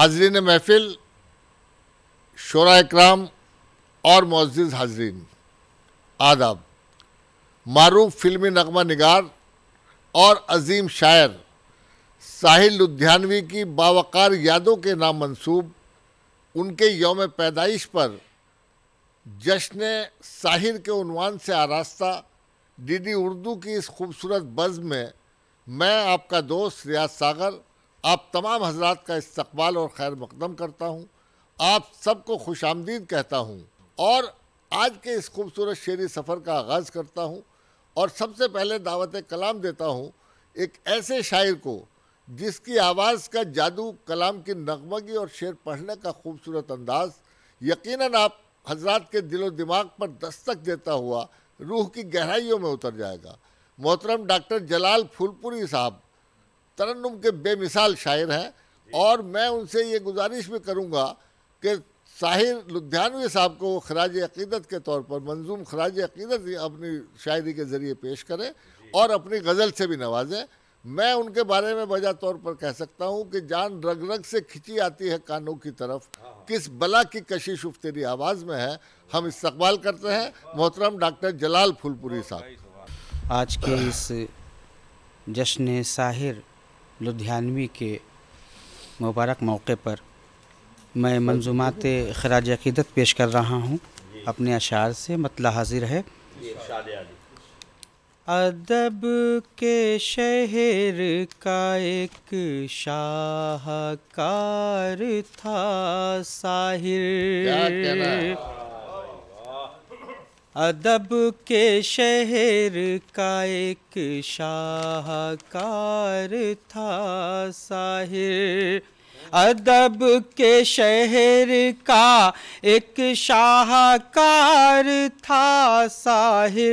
हाजरीन महफिल शरा इक्राम और मोजिज हाजरीन आदाब मरूफ फिल्मी नगमा नगार और अजीम शायर साहिल लुधियानवी की बावकार यादों के नाम मंसूब उनके योम पैदाइश पर जश्न साहिर के उनवान से आरास्ता डीडी उर्दू की इस खूबसूरत बज़ में मैं आपका दोस्त रियाज सागर आप तमाम हजरात का इस्तबाल और खैर मकदम करता हूँ आप सबको खुश आमदीद कहता हूँ और आज के इस खूबसूरत शेरी सफ़र का आगाज़ करता हूँ और सबसे पहले दावत कलाम देता हूँ एक ऐसे शायर को जिसकी आवाज़ का जादू कलाम की नगमगी और शेर पढ़ने का खूबसूरत अंदाज यकीनन आप हजरात के दिलो दिमाग पर दस्तक देता हुआ रूह की गहराइयों में उतर जाएगा मोहतरम डॉक्टर जलाल फूलपुरी साहब तरन्नुम के बेमिसाल शायर हैं और मैं उनसे ये गुजारिश भी करूँगा कि साहिर लुधियानवी साहब को खराज अकीदत के तौर पर मंजूम खराज अकीदत अपनी शायरी के ज़रिए पेश करें और अपनी गज़ल से भी नवाजें मैं उनके बारे में बजा तौर पर कह सकता हूँ कि जान रग रग से खिंची आती है कानों की तरफ किस बला की कशिश उफ तेरी आवाज़ में है हम इस्तकबाल करते हैं मोहतरम डॉक्टर जलाल फुलपुरी साहब आज के इस जश्न साहिर लुधियानवी के मुबारक मौके पर मैं मंजूमत खराज अकीदत पेश कर रहा हूँ अपने अशार से मतला हाजिर है अदब के शहर का एक शाहकार था साहिर अदब के शहर का एक शाहकार था साहिर अदब के शहर का एक शाहकार था साहिर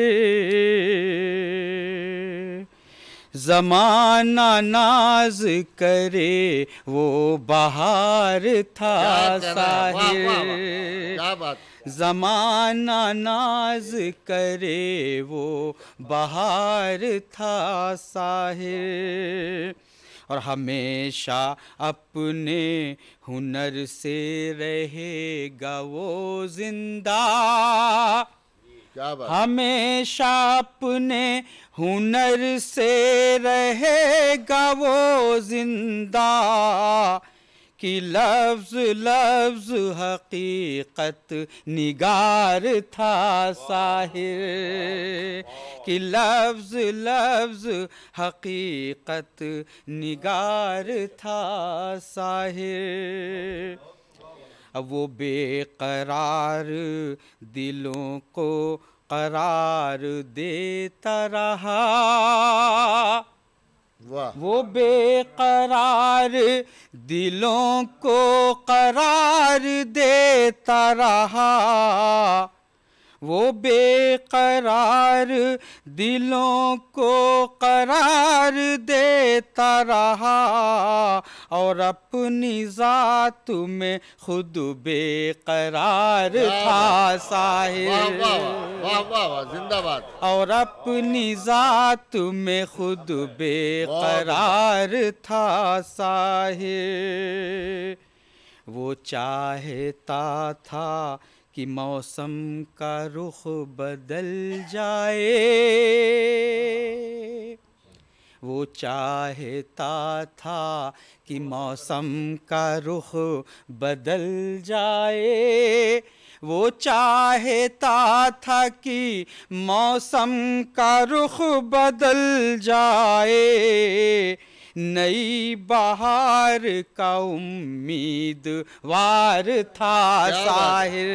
जमाना नाज करे वो बहार था साहिर जमाना नाज करे वो बहार था साहिर और हमेशा अपने हुनर से रहेगा वो जिंदा क्या बात हमेशा अपने हुनर से रहेगा वो जिंदा कि लफ्ज लफ्ज हकीकत निगार था साहिर कि लफ्ज लफ्ज हकीकत निगार था साहिर वो बेकरार दिलों को करार देता रहा वो बेकरार दिलों को करार देता रहा वो बेकरार दिलों को करार देता रहा और अपनी ज़ात में खुद बेकरार था साहिर जिंदाबाद और अपनी ज़ात में खुद बेकरार था साहिर वो चाहता था कि मौसम का रुख बदल जाए वो चाहता था कि मौसम का रुख बदल जाए वो चाहता था कि मौसम का रुख बदल जाए नई बहार का उम्मीद वार था साहिर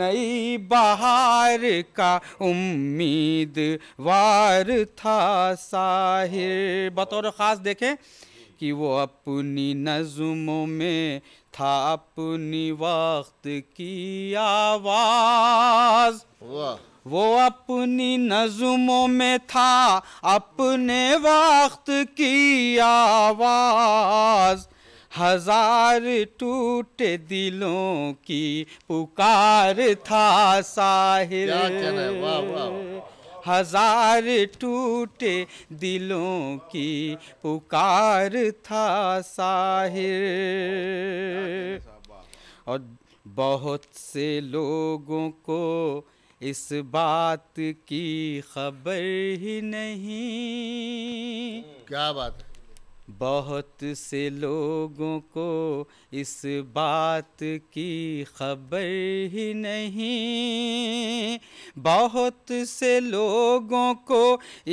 नई बहार का उम्मीद वार था साहिर बतौर ख़ास देखें कि वो अपनी नज़मों में था अपनी वक्त की आवाज़ वो अपनी नज़मों में था अपने वक्त की आवाज़ हजार टूटे दिलों की पुकार था साहिल हजार टूटे दिलों की पुकार था साहिर और बहुत से लोगों को इस बात की खबर ही नहीं क्या बात बहुत से लोगों को इस बात की खबर ही नहीं बहुत से लोगों को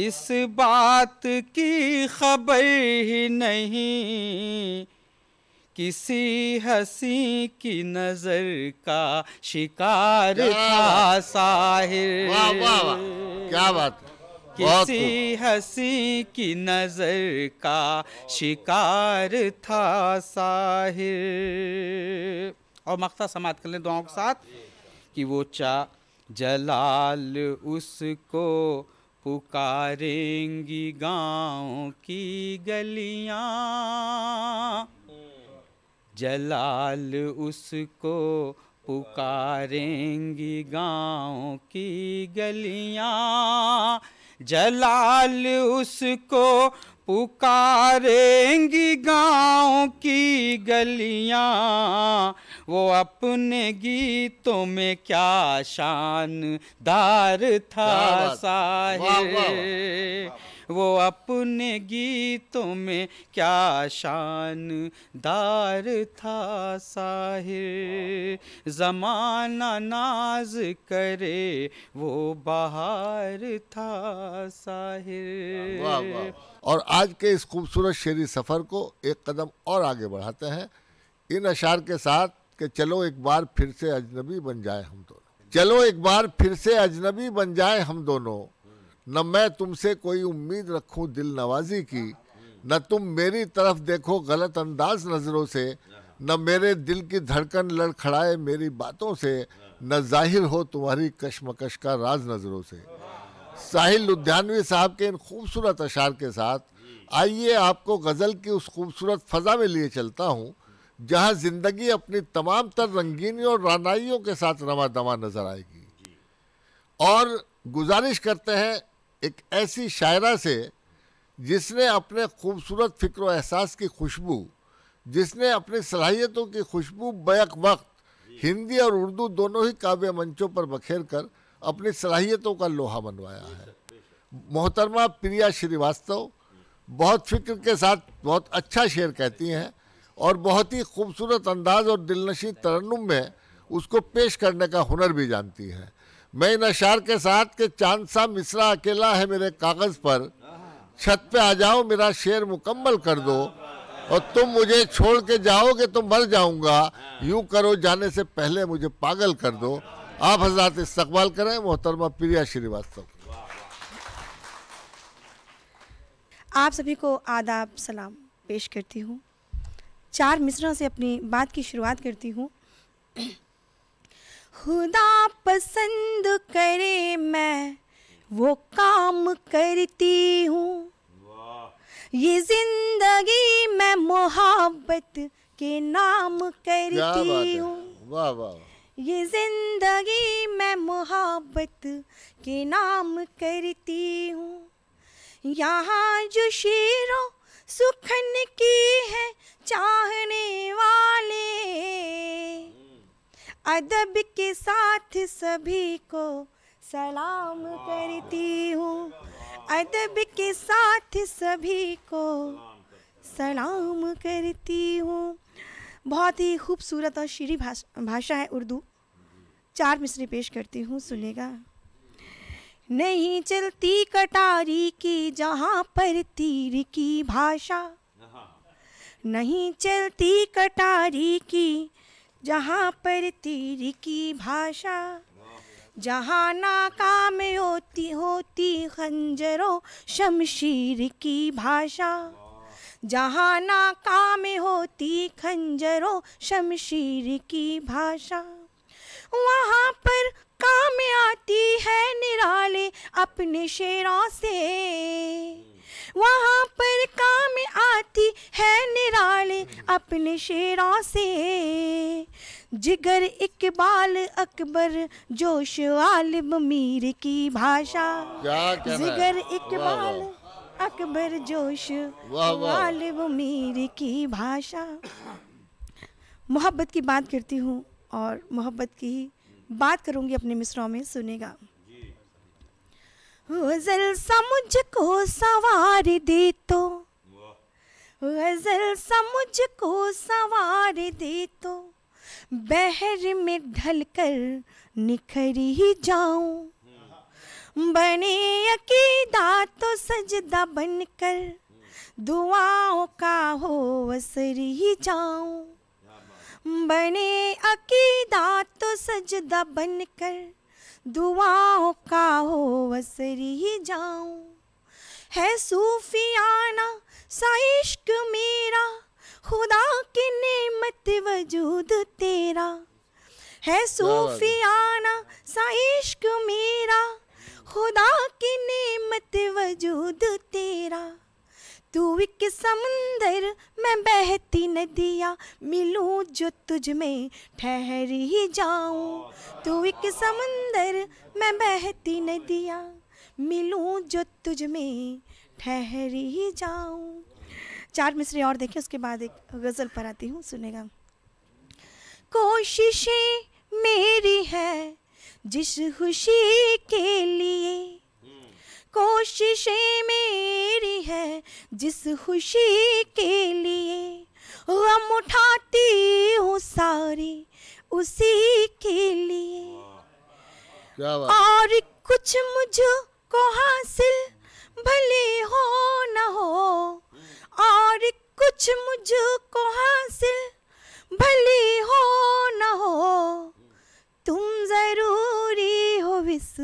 इस बात की खबर ही नहीं किसी हसी की नजर का शिकार था साहिर वाह वाह वाह क्या बात किसी हसी की नजर का शिकार था साहिर और मकता समाप्त कर लें दुआओं के साथ कि वो चा जलाल उसको पुकारेंगी गाँव की गलियां जलाल उसको पुकारेंगी गाँव की गलियाँ जलाल उसको पुकारेंगी गाँव की गलियाँ वो अपने गीतों में क्या शानदार था साहिर वो अपने गीतों में क्या शान दार था साहिर जमाना नाज करे वो बहार था साहिर वाँ वाँ। और आज के इस खूबसूरत शेरी सफ़र को एक कदम और आगे बढ़ाते हैं इन अशार के साथ के चलो एक बार फिर से अजनबी बन जाए हम दोनों चलो एक बार फिर से अजनबी बन जाए हम दोनों न मैं तुमसे कोई उम्मीद रखूं दिल नवाजी की न तुम मेरी तरफ देखो गलत अंदाज नज़रों से न मेरे दिल की धड़कन लड़खड़ाए मेरी बातों से न जाहिर हो तुम्हारी कशमकश का राज नज़रों से साहिल लुधियानवी साहब के इन खूबसूरत अशार के साथ आइए आपको गज़ल की उस खूबसूरत फ़ज़ा में लिए चलता हूँ जहाँ ज़िंदगी अपनी तमाम तर रंगीनियों और रानाइयों के साथ रमा दवा नज़र आएगी और गुजारिश करते हैं एक ऐसी शायरा से जिसने अपने खूबसूरत फ़िक्र एहसास की खुशबू जिसने अपनी सलाहियतों की खुशबू बैक वक्त हिंदी और उर्दू दोनों ही काव्य मंचों पर बखेर कर अपनी सलाहियतों का लोहा बनवाया है मोहतरमा प्रिया श्रीवास्तव बहुत फिक्र के साथ बहुत अच्छा शेर कहती हैं और बहुत ही खूबसूरत अंदाज और दिलनशी तरन्नुम में उसको पेश करने का हुनर भी जानती है मैं नशार के साथ के चांद सा मिश्रा अकेला है मेरे कागज पर छत पे आ जाओ मेरा शेर मुकम्मल कर दो और तुम मुझे छोड़ के जाओगे तो मर जाऊंगा यूं करो जाने से पहले मुझे पागल कर दो आप हजरात इस्तकबाल करें मोहतरमा प्रिया श्रीवास्तव आप सभी को आदाब सलाम पेश करती हूँ चार मिसरा से अपनी बात की शुरुआत करती हूँ खुदा पसंद करे मैं वो काम करती हूँ ये जिंदगी मैं मोहब्बत के नाम करती हूँ ये जिंदगी मैं मोहब्बत के नाम करती हूँ यहाँ जो शेरों सुखन की है चाहने अदब के साथ सभी को सलाम करती हूँ अदब के साथ सभी को सलाम करती हूँ बहुत ही खूबसूरत और शीरी भाषा भाषा है उर्दू चार मिसरे पेश करती हूँ सुनेगा नहीं चलती कटारी की जहाँ पर तीर की भाषा हाँ। नहीं चलती कटारी की जहाँ पर तीर की भाषा जहाँ नाकाम होती होती खंजरों शमशीर की भाषा जहाँ नाकाम होती खंजरों शमशीर की भाषा वहाँ पर काम आती है निराले अपने शेरों से वहाँ पर काम आती है निराले अपने शेरों से जिगर इकबाल अकबर जोश आलिम मीर की भाषा जिगर इकबाल अकबर जोश आलिम मीर की भाषा मोहब्बत की बात करती हूँ और मोहब्बत की बात करूँगी अपने मिसरों में सुनेगा गजल सा मुझको सवार दे तो गजल सा मुझको सवार दे तो बहर में ढल कर निखर ही जाऊं बने अकीदा तो सजदा बनकर दुआओं का हो असर ही जाऊं बने अकीदा तो सजदा बनकर दुआओं का हो असरी जाऊं है सूफियाना साइश्क मेरा खुदा की नेमत वजूद तेरा है सूफियाना साइश्क मेरा खुदा की नेमत वजूद तेरा तू एक समुंदर मैं बहती नदिया मिलू जो तुझ में ठहर ही जाऊं तू एक समुंदर मैं बहती नदिया मिलू जो तुझ में ठहर ही जाऊं चार मिसरे और देखें उसके बाद एक गज़ल पर आती हूँ सुनेगा कोशिशें मेरी है जिस खुशी के लिए कोशिशें मेरी है जिस खुशी के लिए गम उठाती हूँ सारी उसी के लिए और कुछ मुझ को हासिल भले हो न हो और कुछ मुझ को हासिल भले हो न हो तुम जरूरी हो विश्व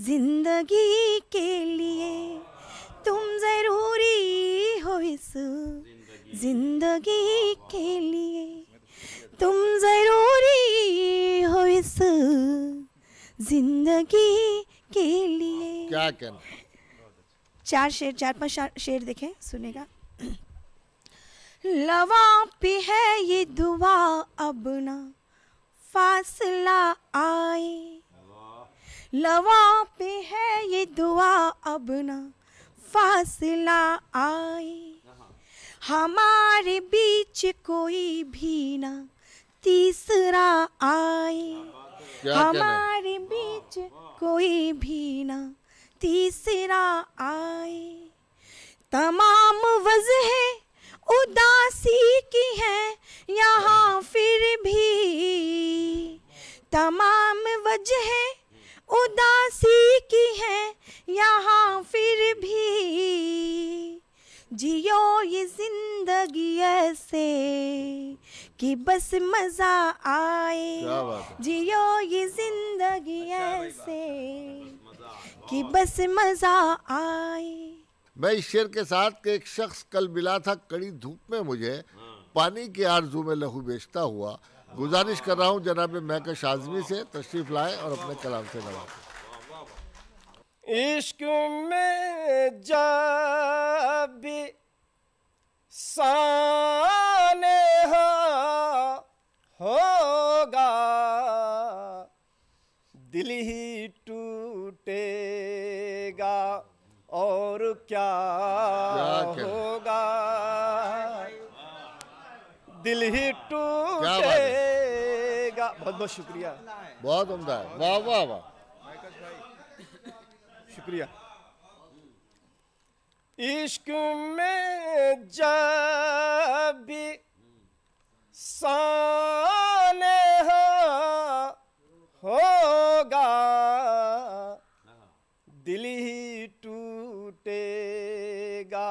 जिंदगी के लिए तुम जरूरी हो इस जिंदगी के लिए तुम जरूरी हो इस जिंदगी के लिए क्या कहना चार शेर चार पांच शेर देखे सुनेगा लवा पी है ये दुआ अब ना फासला आए लवा पे है ये दुआ अब ना फासला आए हमारे बीच कोई भी ना तीसरा आए हमारे बीच कोई भी ना तीसरा आए तमाम वजह उदासी की है यहाँ फिर भी तमाम वजह उदासी की है यहाँ फिर भी जियो ये जिंदगी ऐसे कि बस मजा आए जियो ये जिंदगी अच्छा, ऐसे कि बस मजा आए मैं इस शेर के साथ एक शख्स कल मिला था कड़ी धूप में मुझे हाँ। पानी की आरजू में लहू बेचता हुआ गुजारिश कर रहा हूँ जनाब मैं आजमी से तशरीफ लाए और अपने कलाम से लगा इश्क में जब साने होगा दिल ही टूटेगा और क्या, क्या होगा दिल ही टूटेगा बहुत बहुत शुक्रिया बहुत उमदा है वाह वाह वाह शुक्रिया इश्क में जब भी साने होगा दिल ही टूटेगा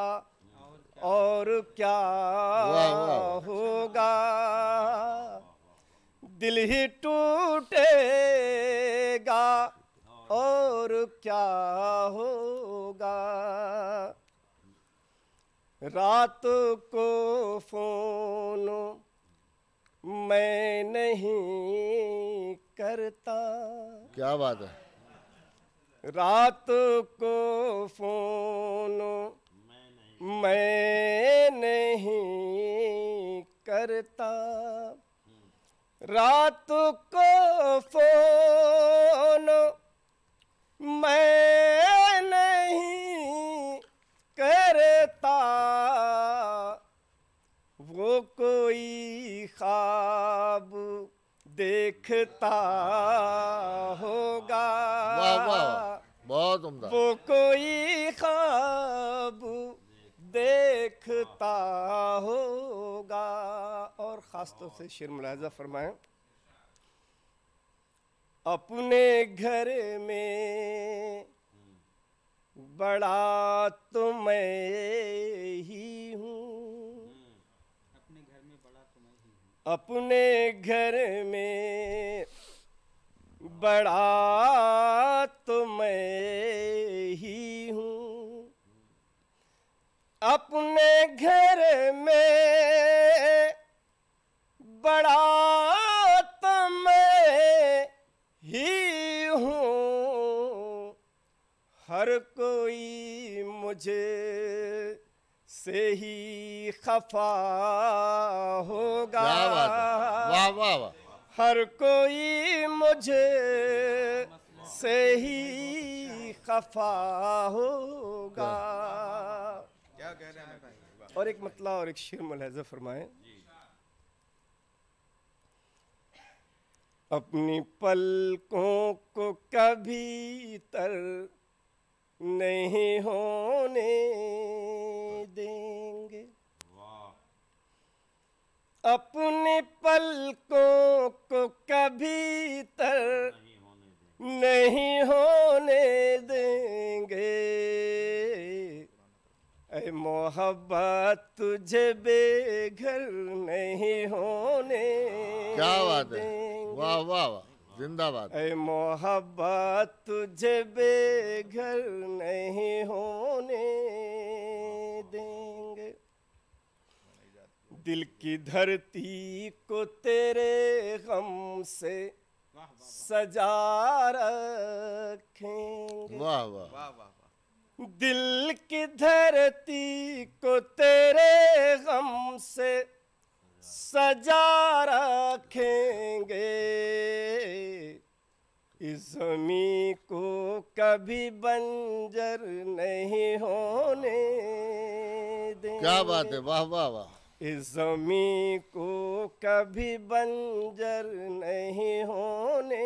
और क्या दिल ही टूटेगा और क्या होगा रात को फोन मैं नहीं करता क्या बात है रात को फोन मैं नहीं करता रात को फोन मैं नहीं करता वो कोई खाब देखता होगा वाह वाह बहुत उम्दा वो कोई खाब देखता होगा और ख़ास तौर से शेर मुलाजा फरमाए अपने घर में बड़ा तो मैं ही हूँ अपने घर में बड़ा तो मैं ही हूँ अपने घर में बड़ा तो मैं ही अपने घर में बड़ा तो मैं ही हूँ हर कोई मुझे से ही खफा होगा वाह वाह वाह हर कोई मुझे से ही खफा होगा और एक मतला और एक शेर मुलहजा फरमाए अपनी पलकों को कभी तर नहीं होने देंगे अपने पलकों को कभी तर नहीं होने देंगे ऐ मोहब्बत तुझे बेघर नहीं होने क्या बात है वाह वाह वाह जिंदाबाद ऐ मोहब्बत तुझे बेघर नहीं होने देंगे दिल की धरती को तेरे गम से सजा रखेंगे वाह वाह वाह वाह दिल की धरती को तेरे गम से सजा रखेंगे इस जमी को कभी बंजर नहीं होने देंगे क्या बात है वाह वाह वाह इस जमी को कभी बंजर नहीं होने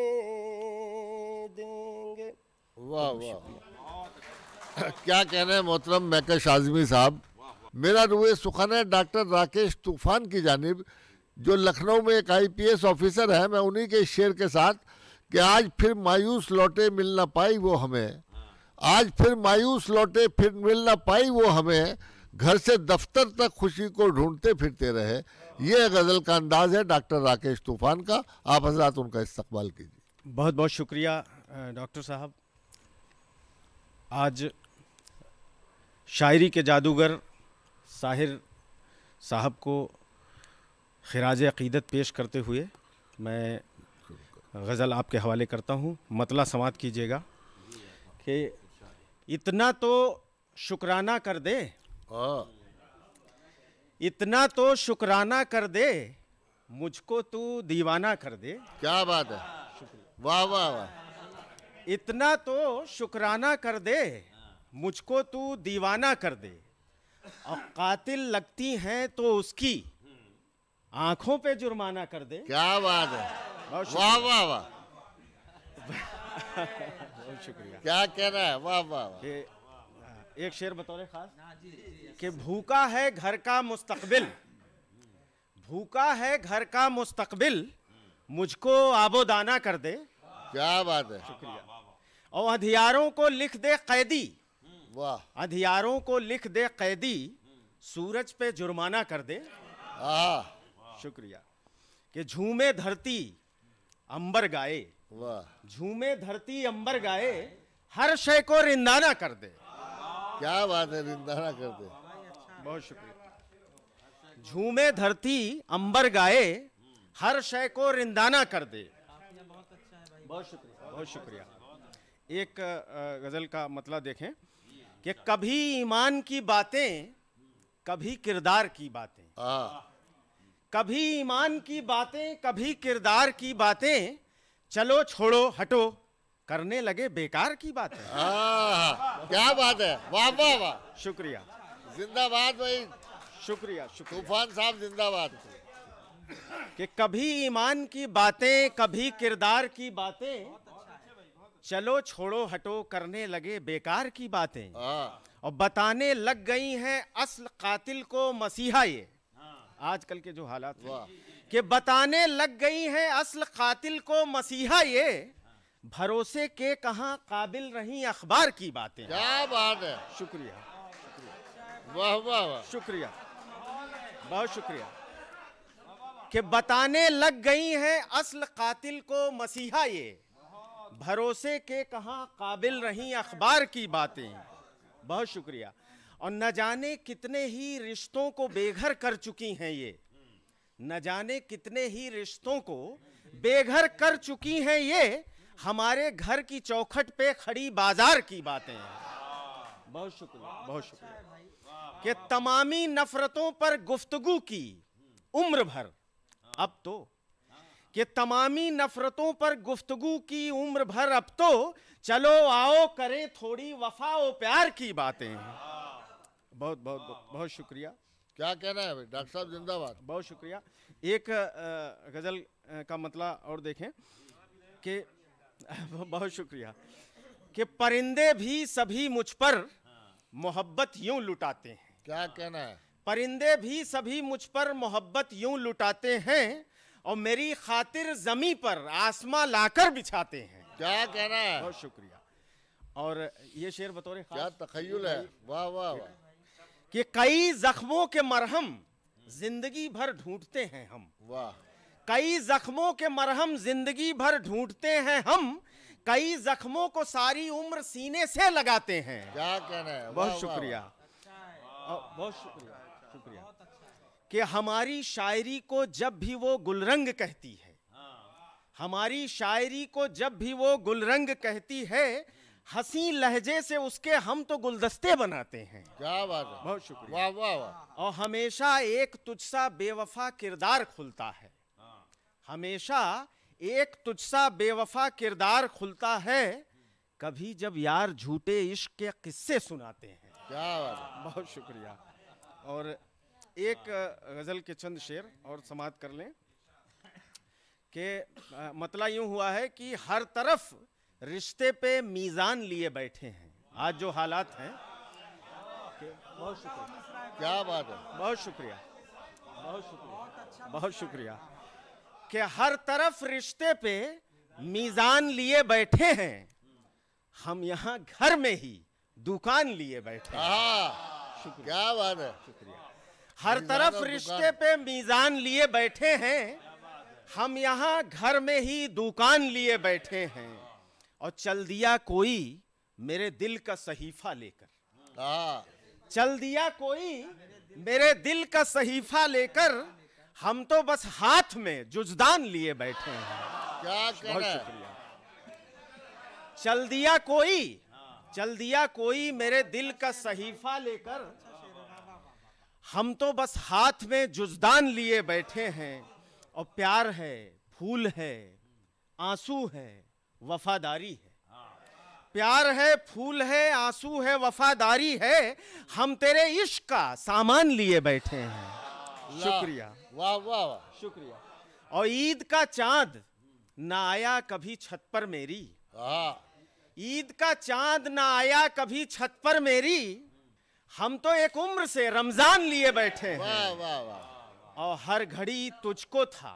देंगे वाह वाह क्या कह रहे हैं मोहतरम मैकश आजमी साहब मेरा रुए सुखन है डॉक्टर राकेश तूफान की जानब जो लखनऊ में एक आईपीएस ऑफिसर है मैं उन्हीं के शेर के साथ कि आज फिर मायूस लौटे मिल ना पाई वो हमें आज फिर मायूस लौटे फिर मिल ना पाई वो हमें घर से दफ्तर तक खुशी को ढूंढते फिरते रहे ये गज़ल का अंदाज़ है डॉक्टर राकेश तूफान का आप हजरात उनका इस्तकबाल कीजिए बहुत बहुत शुक्रिया डॉक्टर साहब आज शायरी के जादूगर साहिर साहब को खराज अक़ीदत पेश करते हुए मैं गज़ल आपके हवाले करता हूँ मतला समात कीजिएगा कि इतना तो शुक्राना कर दे इतना तो शुक्राना कर दे मुझको तू दीवाना कर दे क्या बात है वाह वाह वाह इतना तो शुक्राना कर दे मुझको तू दीवाना कर दे और कातिल लगती हैं तो उसकी आंखों पे जुर्माना कर दे क्या बात है वाह वाह वाह बहुत शुक्रिया क्या कह रहा है वाह वाह एक शेर बतौर खास कि भूखा है घर का मुस्तकबिल भूखा है घर का मुस्तकबिल मुझको आबोदाना कर दे क्या बात है शुक्रिया और हथियारों को लिख दे कैदी वाह हथियारों को लिख दे कैदी सूरज पे जुर्माना कर दे शुक्रिया कि झूमे धरती अंबर गाए वाह झूमे धरती अंबर गाए हर शय को रिंदाना कर दे क्या बात है रिंदाना कर दे बहुत शुक्रिया झूमे धरती अंबर गाए हर शय को रिंदाना कर दे बहुत शुक्रिया बहुत शुक्रिया एक गज़ल का मतलब देखें कि कभी ईमान की बातें कभी किरदार की बातें कभी ईमान की बातें कभी किरदार की बातें चलो छोड़ो हटो करने लगे बेकार की बातें क्या बात है वाह वाह वाह शुक्रिया जिंदाबाद भाई शुक्रिया शुक्रिया तूफान साहब जिंदाबाद कि कभी ईमान की बातें कभी किरदार की बातें चलो छोड़ो हटो करने लगे बेकार की बातें और बताने लग गई हैं असल कातिल को मसीहा ये हाँ। आजकल के जो हालात के कि बताने लग गई हैं असल कातिल को मसीहा ये भरोसे के कहा काबिल रही अखबार की बातें क्या बात है शुक्रिया वाह वाह वाह शुक्रिया बहुत शुक्रिया कि बताने लग गई हैं असल कातिल को मसीहा ये भरोसे के कहाँ काबिल रहीं अखबार की बातें बहुत शुक्रिया और न जाने कितने ही रिश्तों को बेघर कर चुकी हैं ये न जाने कितने ही रिश्तों को बेघर कर चुकी हैं ये हमारे घर की चौखट पे खड़ी बाजार की बातें हैं बहुत शुक्रिया बहुत शुक्रिया कि तमामी नफरतों पर गुफ्तगु की उम्र भर अब तो कि तमामी नफ़रतों पर गुफ्तगु की उम्र भर अब तो चलो आओ करें थोड़ी वफा और प्यार की बातें बहुत बहुत बहुत, बहुत शुक्रिया क्या कहना है डॉक्टर साहब जिंदाबाद बहुत शुक्रिया एक गज़ल का मतला और देखें कि बहुत शुक्रिया कि परिंदे भी सभी मुझ पर मोहब्बत यूं लुटाते हैं क्या कहना है परिंदे भी सभी मुझ पर मोहब्बत यूं लुटाते हैं और मेरी खातिर जमी पर आसमा लाकर बिछाते हैं क्या कह रहा है बहुत शुक्रिया और ये शेर बतौर क्या तखयल है वाह वाह वाह कि कई जख्मों के मरहम जिंदगी भर ढूंढते हैं हम वाह कई जख्मों के मरहम जिंदगी भर ढूंढते हैं हम कई जख्मों को सारी उम्र सीने से लगाते हैं क्या कह रहे हैं बहुत शुक्रिया बहुत शुक्रिया कि हमारी शायरी को जब भी वो गुलरंग कहती है हमारी शायरी को जब भी वो गुलरंग कहती है हसी लहजे से उसके हम तो गुलदस्ते बनाते हैं क्या बात है बहुत शुक्रिया वाह वाह और हमेशा एक तुझसा बेवफा किरदार खुलता है हमेशा एक तुझसा बेवफा किरदार खुलता है कभी जब यार झूठे इश्क के किस्से सुनाते हैं क्या बात है बहुत शुक्रिया और एक गज़ल के चंद शेर और समाप्त कर लें कि मतला यूं हुआ है कि हर तरफ रिश्ते पे मीज़ान लिए बैठे हैं आज जो हालात हैं बहुत शुक्रिया क्या बात है बहुत शुक्रिया बहुत शुक्रिया बहुत शुक्रिया कि हर तरफ रिश्ते पे मीज़ान लिए बैठे हैं हम यहाँ घर में ही दुकान लिए बैठे हैं क्या बात है हर तरफ रिश्ते पे मीजान लिए बैठे हैं हम यहाँ घर में ही दुकान लिए बैठे हैं और चल दिया कोई मेरे दिल का सहीफा लेकर हाँ। चल दिया कोई मेरे दिल का सहीफा लेकर हम तो बस हाथ में जुजदान लिए बैठे हैं क्या बहुत शुक्रिया चल दिया कोई चल दिया कोई मेरे दिल का सहीफा लेकर हम तो बस हाथ में जुजदान लिए बैठे हैं और प्यार है फूल है आंसू है वफादारी है प्यार है फूल है आंसू है वफादारी है हम तेरे इश्क का सामान लिए बैठे हैं शुक्रिया वाह वाह वाह शुक्रिया और ईद का चांद ना आया कभी छत पर मेरी हाँ। ईद का चांद ना आया कभी छत पर मेरी हम तो एक उम्र से रमजान लिए बैठे हैं और हर घड़ी तुझको था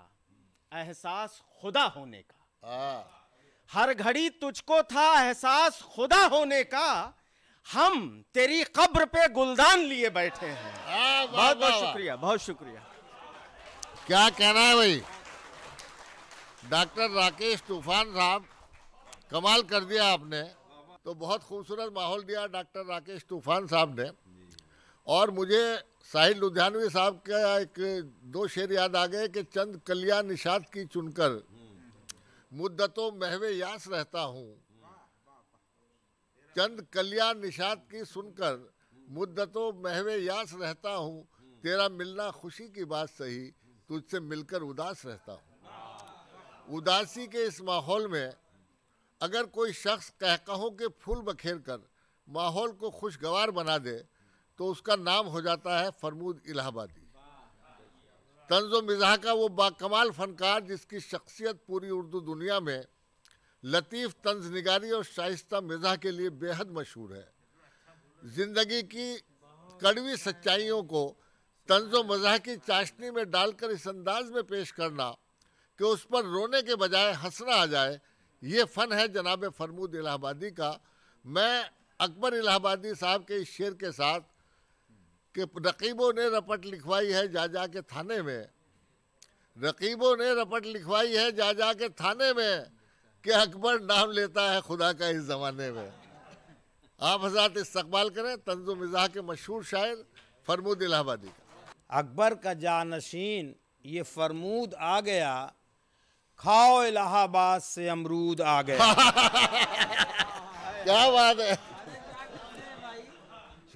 एहसास खुदा होने का हाँ। हर घड़ी तुझको था एहसास खुदा होने का हम तेरी कब्र पे गुलदान लिए बैठे हैं बहुत हाँ, बहुत, बहुत शुक्रिया बहुत शुक्रिया क्या कहना है भाई डॉक्टर राकेश तूफान साहब कमाल कर दिया आपने तो बहुत खूबसूरत माहौल दिया डॉक्टर राकेश तूफान साहब ने और मुझे साहिल लुधियानवी साहब का एक दो शेर याद आ गए कि चंद कलिया निषाद की चुनकर मुद्दतों महवे यास रहता हूँ चंद कलिया निषाद की सुनकर मुद्दतों महवे यास रहता हूँ तेरा मिलना खुशी की बात सही तुझसे मिलकर उदास रहता हूँ उदासी के इस माहौल में अगर कोई शख्स कहकहों के फूल बखेर कर माहौल को खुशगवार बना दे तो उसका नाम हो जाता है फरमूद इलाहाबादी तंज मिजा का वो बाकमाल फनकार जिसकी शख्सियत पूरी उर्दू दुनिया में लतीफ़ तंज निगारी और शाइस्ता मिजा के लिए बेहद मशहूर है ज़िंदगी की कड़वी सच्चाइयों को तंज मजा की चाशनी में डालकर इस अंदाज में पेश करना कि उस पर रोने के बजाय हंसना आ जाए ये फ़न है जनाब फरमूद इलाहाबादी का मैं अकबर इलाहाबादी साहब के इस शेर के साथ कि रकीबों ने रपट लिखवाई है जा जा के थाने में रकीबों ने रपट लिखवाई है जा जा के थाने में कि अकबर नाम लेता है खुदा का इस ज़माने में आप हजरात इस्तकबाल करें तंज मिजा के मशहूर शायर फरमूद इलाहाबादी का अकबर का जानशीन ये फरमूद आ गया खाओ इलाहाबाद से अमरूद आ गया क्या बात है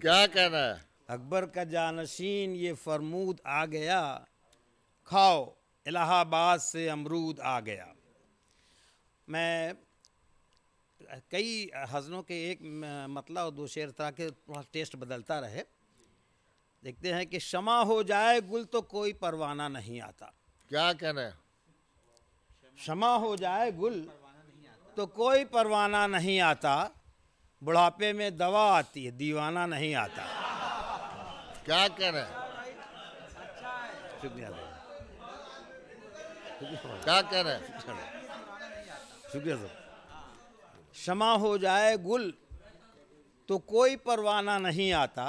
क्या कहना है अकबर का जानशीन ये फरमूद आ गया खाओ इलाहाबाद से अमरूद आ गया मैं कई हज़नों के एक मतला और दो शेर तरह के थोड़ा टेस्ट बदलता रहे देखते हैं कि शमा हो जाए गुल तो कोई परवाना नहीं आता क्या कहना है शमा हो जाए गुल तो कोई परवाना नहीं आता बुढ़ापे में दवा आती है दीवाना नहीं आता क्या कह रहे हैं क्या कह रहे हैं शुक्रिया सर क्षमा हो जाए गुल तो कोई परवाना नहीं आता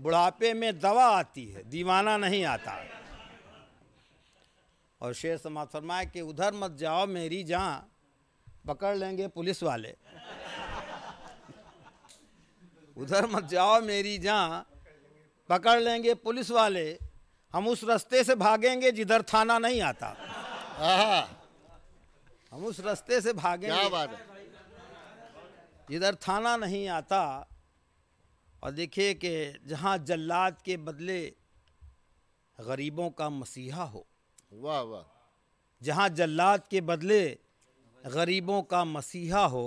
बुढ़ापे में दवा आती है दीवाना नहीं आता और शेर समाज फरमाए कि उधर मत जाओ मेरी जहाँ पकड़ लेंगे पुलिस वाले उधर मत जाओ मेरी जहाँ पकड़ लेंगे पुलिस वाले हम उस रास्ते से भागेंगे जिधर थाना नहीं आता हम उस रास्ते से भागेंगे क्या बात है जिधर थाना नहीं आता और देखिए कि जहाँ जल्लाद के बदले गरीबों का मसीहा हो वाह वाह जहाँ जल्लाद के बदले गरीबों का मसीहा हो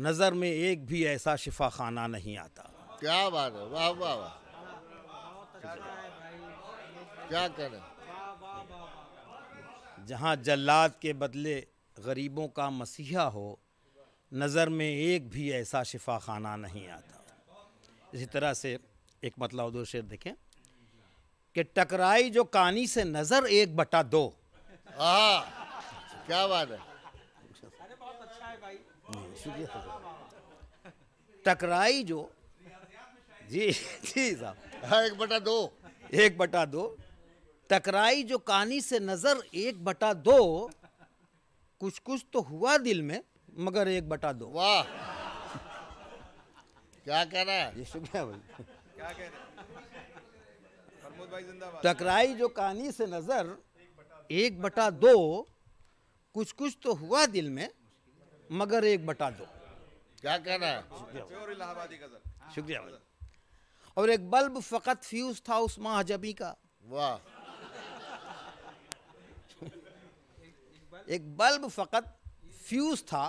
नज़र में एक भी ऐसा शिफा खाना नहीं आता क्या बात है वाह वाह वाह क्या करें जहाँ जल्लाद के बदले गरीबों का मसीहा हो नज़र में एक भी ऐसा शिफा खाना नहीं आता इसी तरह से एक मतलब दो शेर देखें कि टकराई जो कानी से नज़र एक बटा दो आ, हाँ, क्या बात है टकराई जो जी जी साहब हाँ, एक बटा दो एक बटा दो टकराई जो कहानी से नजर एक बटा दो कुछ कुछ तो हुआ दिल में मगर एक बटा दो वाह क्या कह रहा है यीशु क्या भाई क्या कह रहे टकराई जो कहानी से नजर एक बटा दो कुछ कुछ तो हुआ दिल में मगर एक बटा दो क्या कह रहा है शुक्रिया शुक्रिया और एक बल्ब फ़कत फ्यूज़ था उस महाजबी का वाह एक बल्ब फ़कत फ्यूज़ था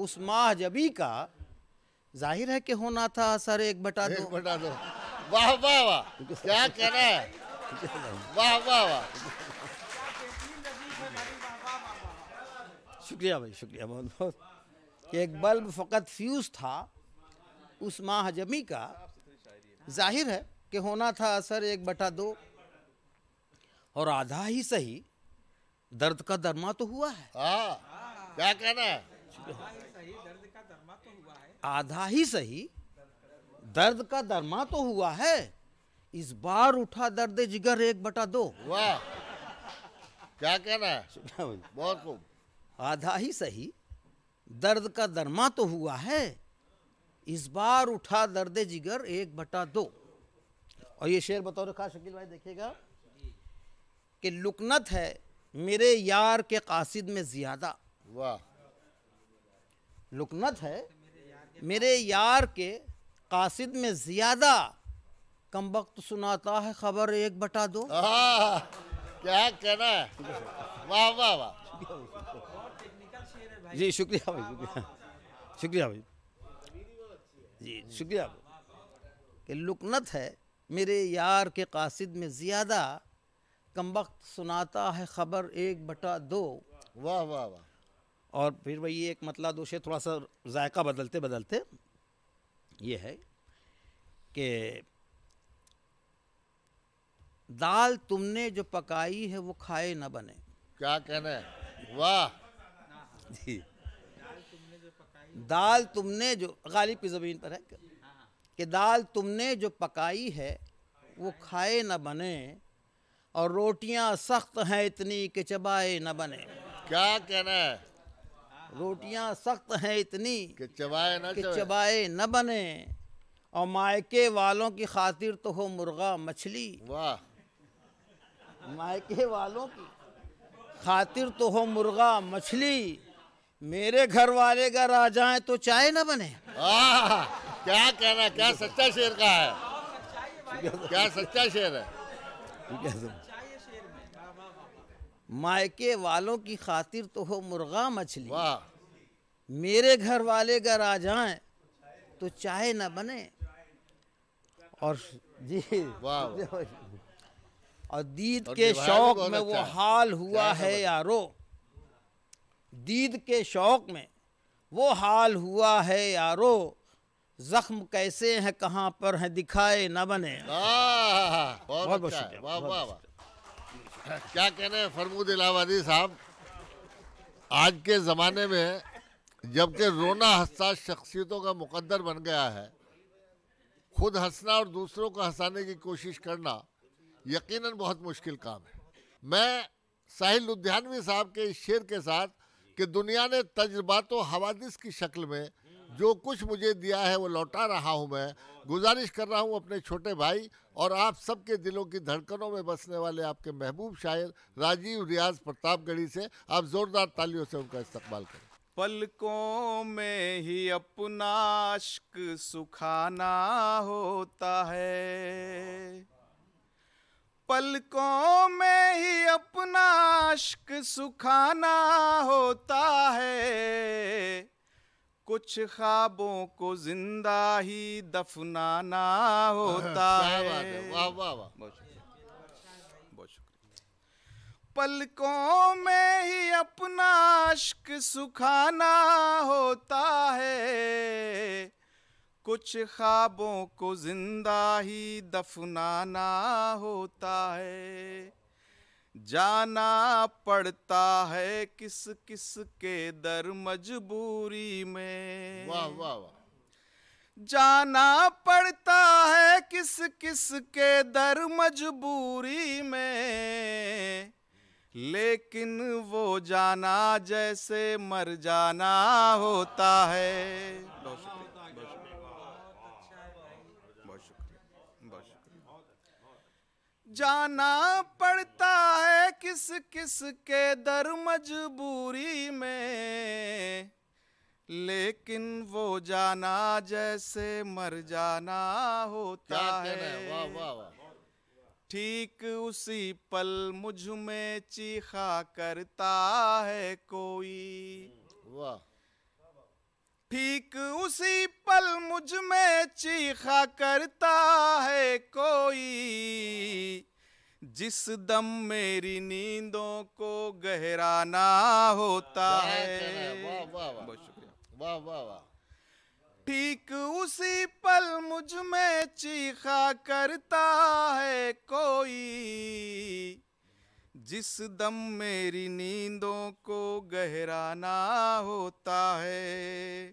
उस महाजबी का जाहिर है कि होना था सर एक बटा दो बटा दो वाह वाह वाह क्या कह रहा है वाह वाह वाह शुक्रिया भाई शुक्रिया बहुत बहुत एक बल्ब फ़कत फ्यूज़ था उस महाजमी का जाहिर है कि होना था असर एक बटा दो और आधा ही सही दर्द का दरमा तो हुआ है आ, हाँ, क्या कहना है आधा ही सही दर्द का दरमा तो हुआ है इस बार उठा दर्द जिगर एक बटा दो वाह क्या कहना है बहुत खूब आधा ही सही दर्द का दरमा तो हुआ है इस बार उठा दर्द जिगर एक बटा दो और ये शेर बतौर खास शकील भाई देखिएगा कि लुकनत है मेरे यार के कासिद में ज़्यादा वाह लुकनत है मेरे यार के कासिद में ज़्यादा कम वक्त सुनाता है खबर एक बटा दो क्या कहना है वाह वाह वाह जी शुक्रिया भाई शुक्रिया शुक्रिया भाई जी शुक्रिया कि लुकनत है मेरे यार के कासिद में ज़्यादा कम वक्त सुनाता है ख़बर एक बटा दो वाह वाह वाह और फिर वही एक मतला दोषे थोड़ा सा जायका बदलते बदलते ये है कि दाल तुमने जो पकाई है वो खाए ना बने क्या कहना है वाह जी दाल तुमने जो गालिब की ज़मीन पर है कि दाल तुमने जो पकाई है वो खाए न बने और रोटियां सख्त हैं इतनी कि चबाए न बने क्या कहना है रोटियां सख्त हैं इतनी कि चबाए न कि चबाए न बने और मायके वालों की खातिर तो हो मुर्गा मछली वाह मायके वालों की खातिर तो हो मुर्गा मछली मेरे घर वाले का राजा है तो चाय ना बने आ, क्या कहना क्या सच्चा शेर का है क्या सच्चा शेर है मायके वालों की खातिर तो हो मुर्गा मछली मेरे घर वाले का राजा है तो चाय ना बने और जी और दीद के तो शौक में वो अच्छा हाल हुआ है यारो दीद के शौक़ में वो हाल हुआ है यारो जख्म कैसे हैं कहाँ पर हैं दिखाए ना बने बहुत बहुत अच्छा शुक्रिया क्या कह रहे हैं फरमूद इलाहाबादी साहब आज के ज़माने में जबकि रोना हंसा शख्सियतों का मुकद्दर बन गया है खुद हंसना और दूसरों को हंसाने की कोशिश करना यकीनन बहुत मुश्किल काम है मैं साहिल लुधियानवी साहब के इस शेर के साथ कि दुनिया ने तजर्बा तो हवादिस की शक्ल में जो कुछ मुझे दिया है वो लौटा रहा हूँ मैं गुजारिश कर रहा हूँ अपने छोटे भाई और आप सबके दिलों की धड़कनों में बसने वाले आपके महबूब शायर राजीव रियाज प्रतापगढ़ी से आप ज़ोरदार तालियों से उनका इस्तेमाल करें पलकों में ही अपना अश्क सुखाना होता है पलकों में ही अपना अश्क सुखाना होता है कुछ ख्वाबों को जिंदा ही दफनाना होता है वाह वाह वाह बहुत शुक्रिया पलकों में ही अपना अश्क सुखाना होता है कुछ ख्वाबों को जिंदा ही दफनाना होता है जाना पड़ता है किस किस के दर मजबूरी में वाह वाह वाह जाना पड़ता है किस किस के दर मजबूरी में लेकिन वो जाना जैसे मर जाना होता है जाना पड़ता है किस किस के दर मजबूरी में लेकिन वो जाना जैसे मर जाना होता है ठीक उसी पल मुझ में चीखा करता है कोई वाह ठीक उसी पल मुझ में चीखा करता है कोई जिस दम मेरी नींदों को गहराना होता है वाह वाह वाह वाह ठीक उसी पल मुझ में चीखा करता है कोई जिस दम मेरी नींदों को गहराना होता है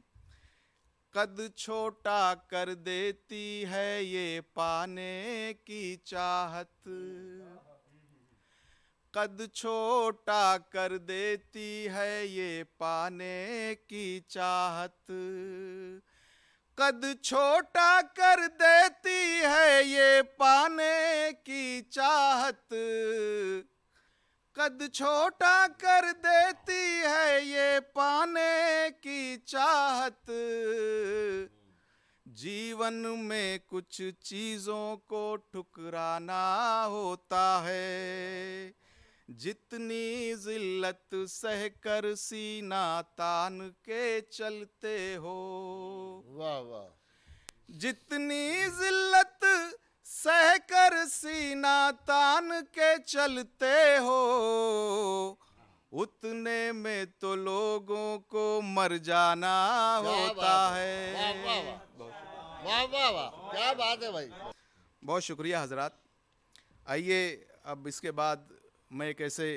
कद छोटा कर देती है ये पाने की चाहत कद छोटा कर देती है ये पाने की चाहत कद छोटा कर देती है ये पाने की चाहत कद छोटा कर देती है ये पाने की चाहत जीवन में कुछ चीज़ों को ठुकराना होता है जितनी जिल्लत सह कर सीना तान के चलते हो वाह वाह जितनी जिल्लत सहकर सीना तान के चलते हो उतने में तो लोगों को मर जाना होता है वाह वाह वाह क्या बात है भाई बहुत शुक्रिया हजरत आइए अब इसके बाद मैं एक ऐसे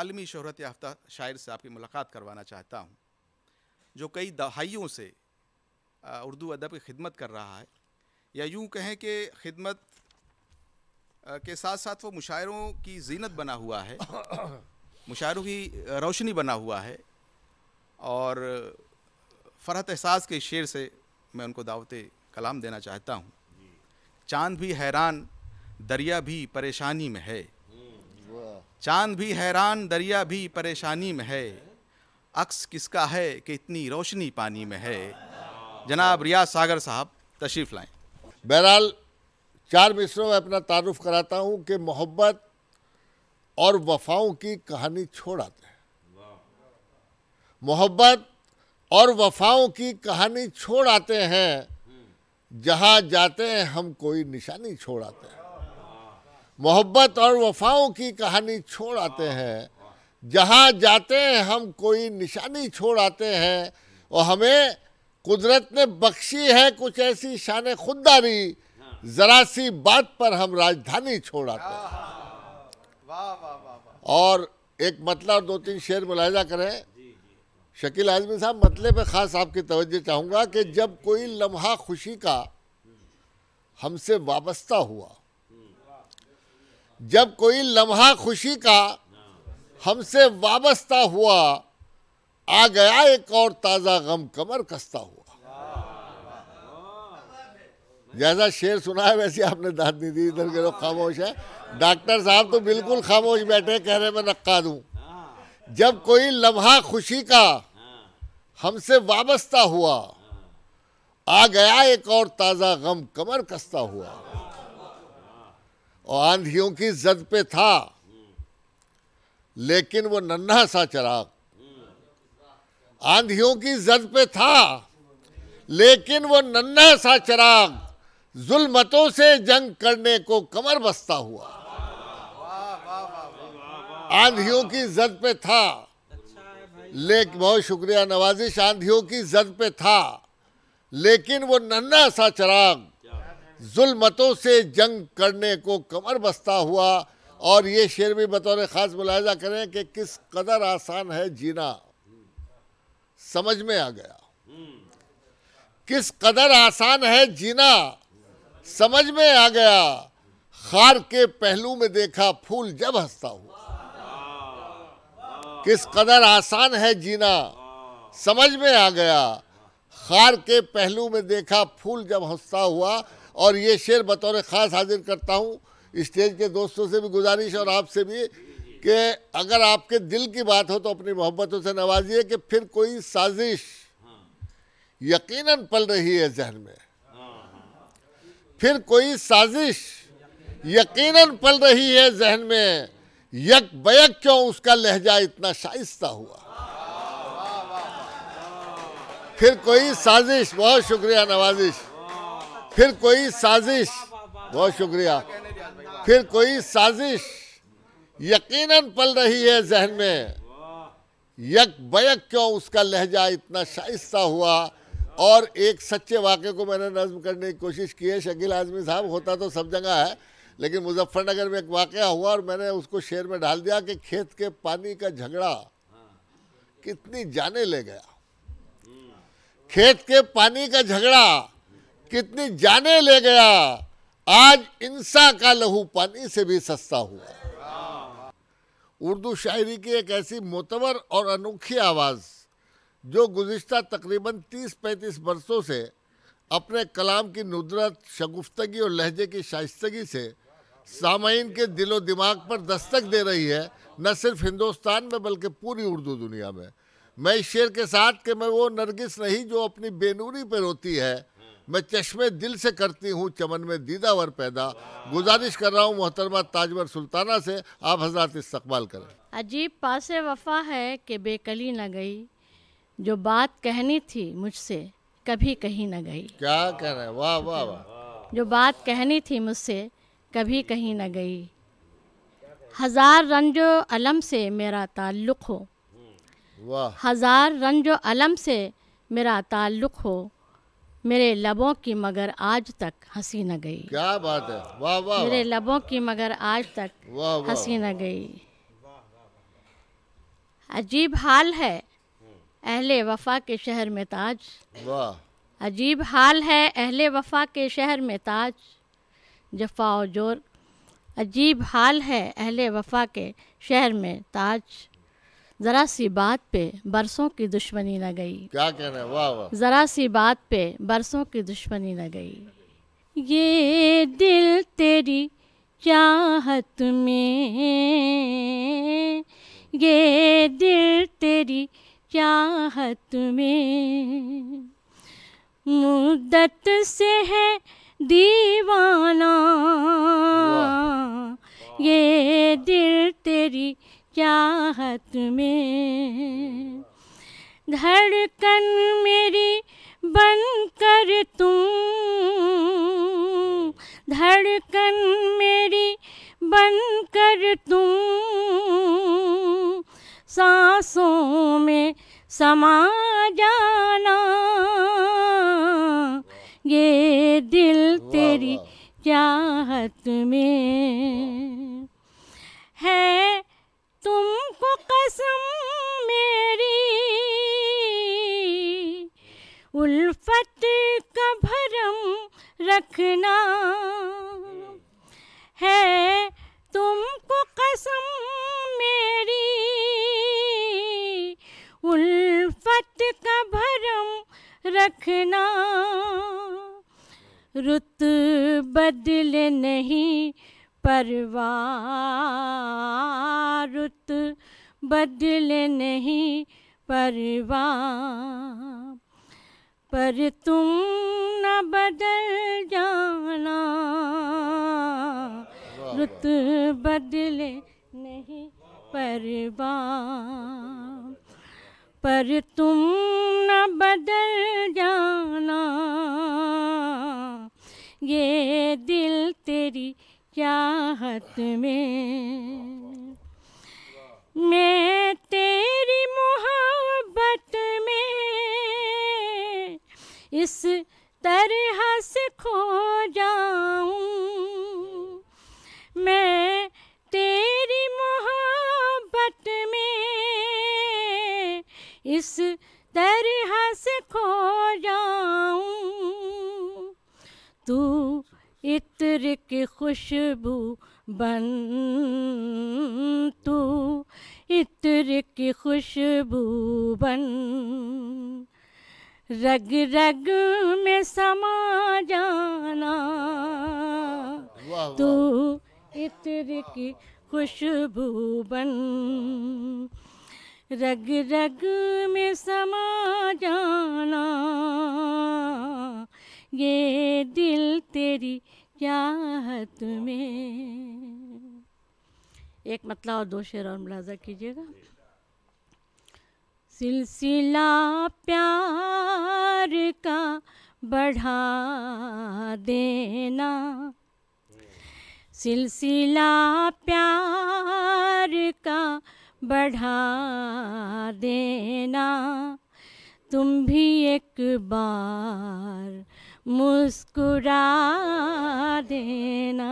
आलमी शहरत याफ्ता शायर से आपकी मुलाकात करवाना चाहता हूँ जो कई दहाइयों से उर्दू अदब की खिदमत कर रहा है या यूँ कहें कि खिदमत के साथ साथ वो मुशायरों की जीनत बना हुआ है मुशायरों की रोशनी बना हुआ है और फ़रहत एहसास के शेर से मैं उनको दावत कलाम देना चाहता हूँ चांद भी हैरान दरिया भी परेशानी में है हम्म, चांद भी हैरान दरिया भी परेशानी में है अक्स किसका है कि इतनी रोशनी पानी में है हाँ। जनाब रियाज सागर साहब तशरीफ़ लाएँ बहरहाल चार मिसरों में अपना तारुफ कराता हूँ कि मोहब्बत और वफाओं की कहानी छोड़ आते हैं मोहब्बत और वफाओं की कहानी छोड़ आते हैं जहाँ जाते हैं हम कोई निशानी छोड़ आते हैं मोहब्बत और वफाओं की कहानी छोड़ आते हैं जहाँ जाते हैं हम कोई निशानी छोड़ आते हैं और हमें कुदरत ने बख्शी है कुछ ऐसी शान खुददारी हाँ। जरा सी बात पर हम राजधानी छोड़ा हैं और एक मतला दो तीन शेर मुलायजा करें शकील आजमी साहब मतले पे ख़ास आपकी तवज्जो चाहूंगा कि जब कोई लम्हा खुशी का हमसे वाबस्ता हुआ जब कोई लम्हा खुशी का हाँ। हमसे वाबस्ता हुआ आ गया एक और ताज़ा गम कमर कसता हुआ जैसा शेर सुना है वैसे आपने दाद नहीं दी इधर के लोग खामोश है डॉक्टर साहब तो बिल्कुल खामोश बैठे कह रहे मैं नक्का दू जब कोई लम्हा खुशी का हमसे वाबस्ता हुआ आ गया एक और ताज़ा गम कमर कसता हुआ और आंधियों की जद पे था लेकिन वो नन्हा सा चराग आंधियों की जद पे था लेकिन वो नन्ना सा चराग जुलमतों से जंग करने को कमर बसता हुआ आंधियों की जद पे था लेकिन बहुत शुक्रिया नवाजिश आंधियों की जद पे था लेकिन वो नन्ना सा चराग जुलमतों से जंग करने को कमर बसता हुआ और ये शेर भी बतौर ख़ास मुलायजा करें कि किस कदर आसान है जीना समझ में आ गया किस कदर आसान है जीना समझ में आ गया खार के पहलू में देखा फूल जब हंसता हुआ किस कदर आसान है जीना समझ में आ गया खार के पहलू में देखा फूल जब हंसता हुआ और ये शेर बतौर ख़ास हाजिर करता हूँ स्टेज के दोस्तों से भी गुजारिश और आपसे भी कि अगर आपके दिल की बात हो तो अपनी मोहब्बतों से नवाजिए कि फिर कोई साजिश यकीनन पल रही है जहन में फिर कोई साजिश यकीनन पल रही है जहन में यक बयक क्यों उसका लहजा इतना शाइस्ता हुआ फिर कोई साजिश बहुत शुक्रिया नवाजिश फिर कोई साजिश बहुत शुक्रिया फिर कोई साजिश यकीनन पल रही है जहन में यक बयक क्यों उसका लहजा इतना शाइस्ता हुआ और एक सच्चे वाक़े को मैंने नज्म करने की कोशिश की है शकील आजमी साहब होता तो सब जगह है लेकिन मुजफ्फरनगर में एक वाक़ हुआ और मैंने उसको शेर में डाल दिया कि खेत के पानी का झगड़ा हाँ। कितनी जाने ले गया खेत के पानी का झगड़ा कितनी जाने ले गया आज इंसा का लहू पानी से भी सस्ता हुआ उर्दू शायरी की एक ऐसी मोतवर और अनोखी आवाज़ जो गुज्त तकरीबन 30-35 बरसों से अपने कलाम की नुदरत शगुफ्तगी और लहजे की शाइस्तगी से सामीन के दिलो दिमाग पर दस्तक दे रही है न सिर्फ हिंदुस्तान में बल्कि पूरी उर्दू दुनिया में मैं इस शेर के साथ कि मैं वो नरगिस नहीं जो अपनी बेनूरी पर रोती है मैं चश्मे दिल से करती हूँ चमन में दीदावर पैदा गुजारिश कर रहा हूँ मोहतरमा ताजवर सुल्ताना से आप हजरात इस्तकबाल करें अजीब पास वफा है कि बेकली न गई जो बात कहनी थी मुझसे कभी कहीं न गई क्या कह रहे वाह वाह वाह जो बात कहनी थी मुझसे कभी कहीं न गई हज़ार रंजो अलम से मेरा ताल्लुक़ हो हज़ार रंजो अलम से मेरा ताल्लुक़ हो मेरे लबों की मगर आज तक हंसी न गई क्या बात है वाह वाह मेरे लबों की मगर आज तक हंसी न गई अजीब हाल है अहले वफा के शहर में ताज वाह अजीब हाल है अहले वफा के शहर में ताज जफा जोर अजीब हाल है अहले वफा के शहर में ताज जरा सी बात पे बरसों की दुश्मनी न गई क्या कह रहे हैं जरा सी बात पे बरसों की दुश्मनी न गई ये दिल तेरी चाहत में ये दिल तेरी चाहत में मुद्दत से है दीवाना ये दिल तेरी चाहत में धड़कन मेरी बन कर तुम धड़कन मेरी बन कर तुम सांसों में समा जाना ये दिल तेरी चाहत में है तुमको कसम मेरी उल्फत का भरम रखना बदले नहीं परवा पर तुम न बदल जाना रुत बदले नहीं परवा पर तुम न बदल जाना ये दिल तेरी चाहत में मैं तेरी मोहब्बत में इस तरह से खो जाऊं मैं तेरी मोहब्बत में इस तरह से खो जाऊं तू इत्र की खुशबू बन तू इत्र की खुशबू बन रग रग में समा जाना तू इत्र की खुशबू बन रग रग में समा जाना ये दिल तेरी चाहत में एक मतला और दो शेर और मुलाजा कीजिएगा सिलसिला प्यार का बढ़ा देना सिलसिला प्यार का बढ़ा देना तुम भी एक बार मुस्कुरा देना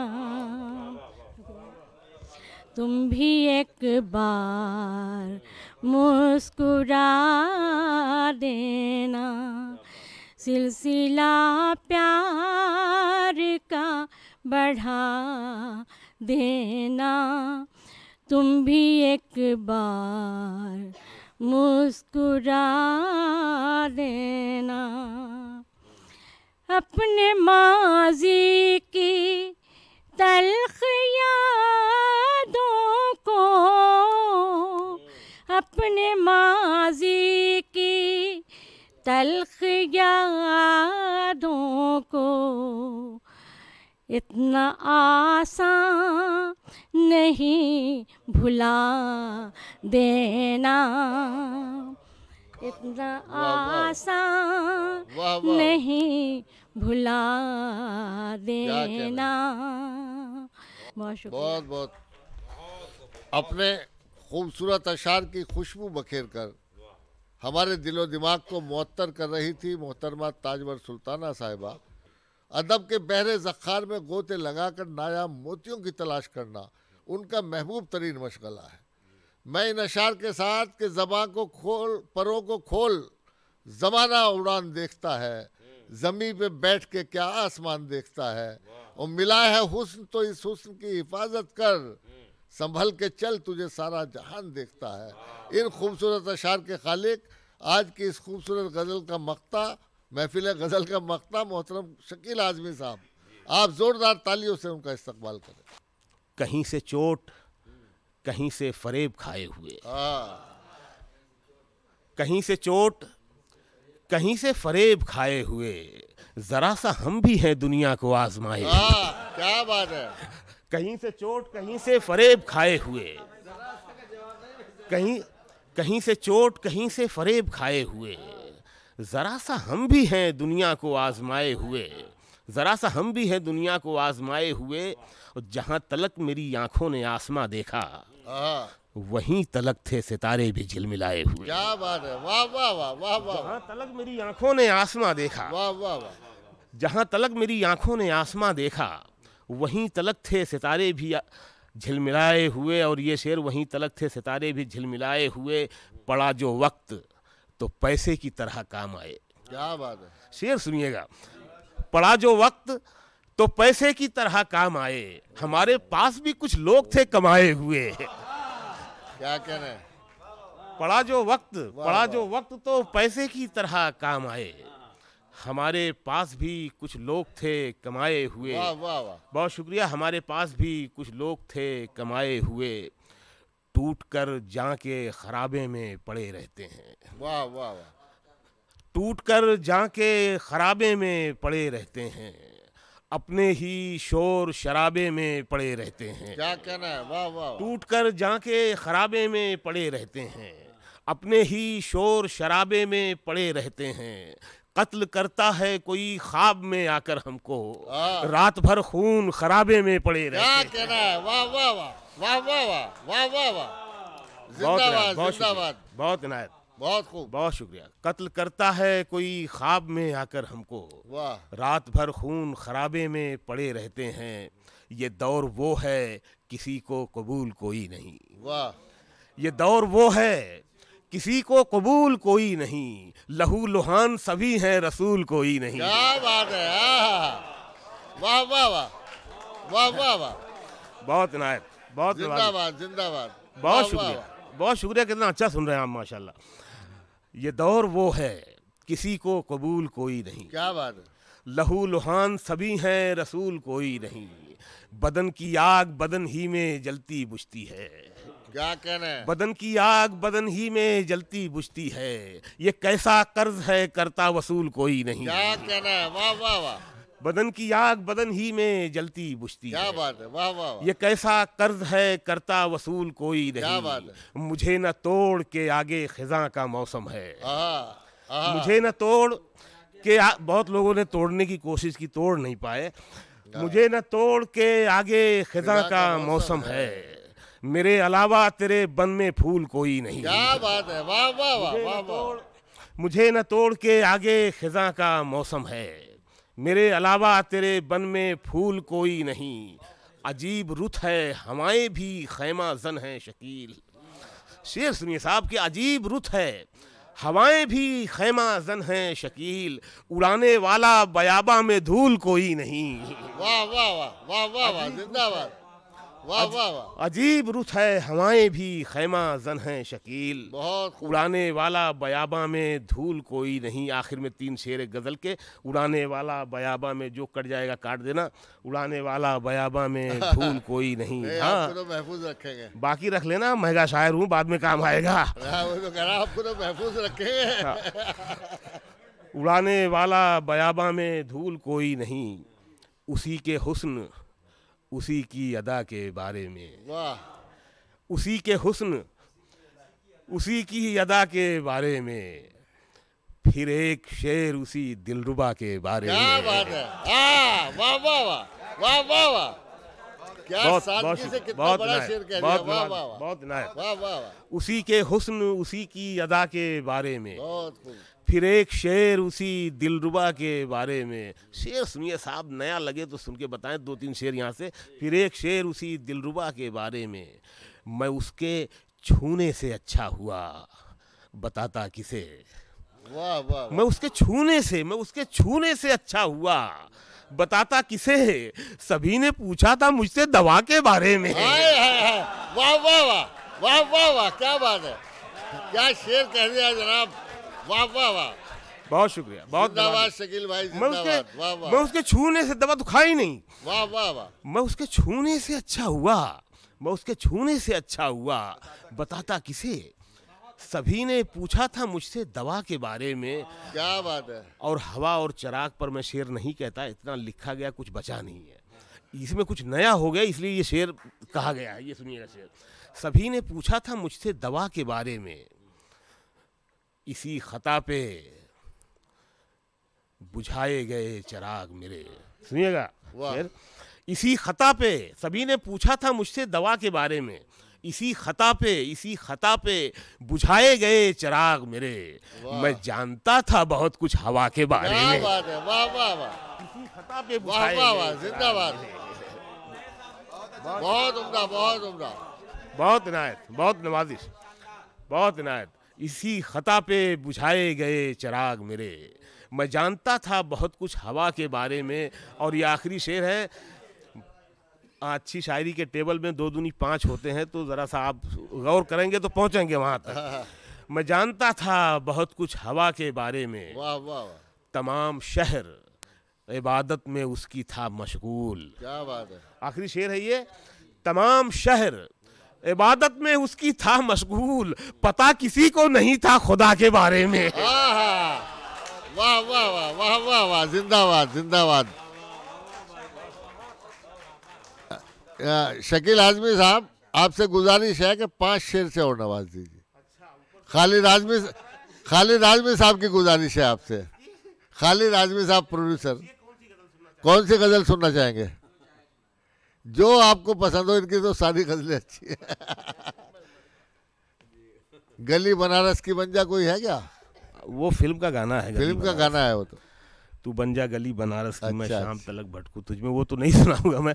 तुम भी एक बार मुस्कुरा देना सिलसिला प्यार का बढ़ा देना तुम भी एक बार मुस्कुरा देना अपने माजी की तलख यादों को अपने माजी की तलख यादों को इतना आसान नहीं भुला देना इतना आसान नहीं भुला देना बहुत शुक्रिया बहुत बहुत अपने खूबसूरत अशार की खुशबू बखेर कर हमारे दिलो दिमाग को मअतर कर रही थी मोहतरमा ताजवर सुल्ताना साहिबा अदब के बहरे जखार में गोते लगाकर नायाब मोतियों की तलाश करना उनका महबूब तरीन मशगला है मैं इन अशार के साथ के जबा को खोल परों को खोल जमाना उड़ान देखता है जमी पे बैठ के क्या आसमान देखता है और मिला है हुस्न तो इस हुस्न की हिफाजत कर संभल के चल तुझे सारा जहान देखता है इन खूबसूरत अशार के खालिक आज की इस खूबसूरत गज़ल का मकता महफिल गज़ल का मकता मोहतरम शकील आजमी साहब आप ज़ोरदार तालियों से उनका इस्तकबाल करें कहीं से चोट कहीं से फरेब खाए हुए कहीं से चोट कहीं से फरेब खाए हुए जरा सा हम भी हैं दुनिया को आजमाए क्या बात है कहीं से चोट कहीं से फरेब खाए हुए कहीं कहीं से चोट कहीं से फरेब खाए हुए ज़रा सा हम भी हैं दुनिया को आजमाए हुए ज़रा सा हम भी हैं दुनिया को आजमाए हुए और जहां तलक मेरी आंखों ने आसमां देखा हाँ। वहीं तलक थे सितारे भी झिलमिलाए हुए क्या बात है वाह वाह वाह वाह वाह जहाँ तलक मेरी आंखों ने आसमा देखा वाह वाह वाह जहाँ तलक मेरी आंखों ने आसमा देखा वहीं तलक थे सितारे भी झिलमिलाए हुए और ये शेर वहीं तलक थे सितारे भी झिलमिलाए हुए पड़ा जो वक्त तो पैसे की तरह काम आए क्या बात है शेर सुनिएगा पड़ा जो वक्त तो पैसे की तरह काम आए हमारे पास भी कुछ लोग थे कमाए हुए क्या कह रहे पड़ा जो वक्त पड़ा जो वक्त तो पैसे की तरह काम आए हमारे पास भी कुछ लोग थे कमाए हुए बहुत शुक्रिया हमारे पास भी कुछ लोग थे कमाए हुए टूट कर जा के खराबे में पड़े रहते हैं वाह वाह वाह टूट कर जा के खराबे में पड़े रहते हैं अपने ही शोर शराबे में पड़े रहते हैं क्या कहना है वाह वाह टूट कर जाके खराबे में पड़े रहते हैं अपने ही शोर शराबे में पड़े रहते हैं कत्ल करता है कोई ख्वाब में आकर हमको रात भर खून खराबे में पड़े रहते क्या कहना है वाह वाह वाह वाह वाह वाह वाह वाह वाह बहुत बहुत इनायत बहुत खूब बहुत शुक्रिया कत्ल करता है कोई ख्वाब में आकर हमको वाह रात भर खून खराबे में पड़े रहते हैं ये दौर वो है किसी को कबूल कोई नहीं वाह ये दौर वो है किसी को कबूल कोई नहीं लहू लुहान सभी हैं रसूल कोई नहीं क्या बात है वाह वाह वाह वाह वाह वाह बहुत इनायत बहुत जिंदाबाद जिंदाबाद बहुत शुक्रिया बहुत शुक्रिया कितना अच्छा सुन रहे हैं आप माशाल्लाह ये दौर वो है किसी को कबूल कोई नहीं क्या बात है लहू लुहान सभी हैं रसूल कोई नहीं बदन की आग बदन ही में जलती बुझती है क्या कहना है बदन की आग बदन ही में जलती बुझती है ये कैसा कर्ज है करता वसूल कोई नहीं क्या कहना है वाह वाह वाह बदन की आग बदन ही में जलती बुझती क्या बात है वाह वाह वा। ये कैसा कर्ज है करता वसूल कोई नहीं क्या बात है? मुझे न तोड़ के आगे खिजा का मौसम है आहा, आहा। मुझे न तोड़ के आ, बहुत लोगों ने तोड़ने की कोशिश की तोड़ नहीं पाए मुझे न तोड़ के आगे खिजा का, मौसम है, है। मेरे अलावा तेरे बन में फूल कोई नहीं क्या बात है वाह वाह वाह वाह मुझे न तोड़ के आगे खिजा का मौसम है मेरे अलावा तेरे बन में फूल कोई नहीं अजीब रुत है हमाए भी खैमा जन है शकील शेर सुनिए साहब की अजीब रुत है हवाएं भी खैमा जन है शकील उड़ाने वाला बयाबा में धूल कोई नहीं वाह वाह वाह वाह वाह वाह जिंदाबाद अजीब रुत है हवाएं भी खैमा जन है शकील बहुत उड़ाने वाला बयाबा में धूल कोई नहीं आखिर में तीन शेर गजल के उड़ाने वाला बयाबा में जो कट जाएगा काट देना उड़ाने वाला बयाबा में धूल कोई नहीं हाँ तो महफूज रखेंगे बाकी रख लेना महंगा शायर हूँ बाद में काम आएगा हाँ, तो आपको तो महफूज रखेंगे हाँ। उड़ाने वाला बयाबा में धूल कोई नहीं उसी के हुस्न उसी की अदा के बारे में वाह उसी के हुस्न उसी की अदा के बारे में फिर एक शेर उसी दिलरुबा के बारे क्या में बात है आ, वाह वाह वाह वाह वाह वाह क्या बहुत बहुत, से कितना बहुत बड़ा शेर कह बहुत वाह वाह वाह वाह वाह उसी के हुस्न उसी की अदा के बारे में बहुत खूब फिर एक शेर उसी दिलरुबा के बारे में शेर सुनिए साहब नया लगे तो सुन के बताएं दो तीन शेर यहाँ से फिर एक शेर उसी दिलरुबा के बारे में मैं उसके छूने से अच्छा हुआ बताता किसे वाह वाह मैं उसके छूने से मैं उसके छूने से अच्छा हुआ बताता किसे है सभी ने पूछा था मुझसे दवा के बारे में वाह वाह वाह वाह वाह वाह क्या बात है क्या शेर कह दिया जनाब वाह वाह वाह बहुत शुक्रिया बहुत धन्यवाद शकील भाई मैं उसके वाह वाह मैं उसके छूने से दवा तो खाई नहीं वाह वाह वाह मैं उसके छूने से अच्छा हुआ मैं उसके छूने से अच्छा हुआ बताता किसे सभी ने पूछा था मुझसे दवा के बारे में क्या बात है और हवा और चराग पर मैं शेर नहीं कहता इतना लिखा गया कुछ बचा नहीं है इसमें कुछ नया हो गया इसलिए ये शेर कहा गया है ये सुनिएगा शेर सभी ने पूछा था मुझसे दवा के बारे में इसी खता पे बुझाए गए चराग मेरे सुनिएगा इसी खता पे सभी ने पूछा था मुझसे दवा के बारे में इसी खता पे इसी खता पे बुझाए गए चराग मेरे मैं जानता था बहुत कुछ हवा के बारे में बात है वाह वाह वाह इसी खता पे वाह वाह जिंदाबाद बहुत उम्दा बहुत उम्दा बहुत इनायत बहुत नवाजिश बहुत इनायत इसी खता पे बुझाए गए चिराग मेरे मैं जानता था बहुत कुछ हवा के बारे में और ये आखिरी शेर है अच्छी शायरी के टेबल में दो दूनी पांच होते हैं तो ज़रा सा आप गौर करेंगे तो पहुंचेंगे वहाँ तक मैं जानता था बहुत कुछ हवा के बारे में वाह वाह तमाम शहर इबादत में उसकी था मशगूल क्या बात है आखिरी शेर है ये तमाम शहर इबादत में उसकी था मशगूल पता किसी को नहीं था खुदा के बारे में वाह वाह वाह वाह वाह वाह जिंदाबाद जिंदाबाद शकील आजमी साहब आपसे गुजारिश है कि पांच शेर से और नवाज दीजिए खालिद आजमी खालिद आजमी साहब की गुजारिश है आपसे खालिद आजमी साहब प्रोड्यूसर कौन सी गज़ल सुनना चाहेंगे जो आपको पसंद हो इनकी तो सारी गजलें अच्छी है गली बनारस की बन जा कोई है क्या वो फिल्म का गाना है फिल्म का गाना है वो तो तू बन जा गली बनारस की अच्छा, मैं शाम अच्छा। तलक भटकू तुझमें वो तो नहीं सुनाऊंगा मैं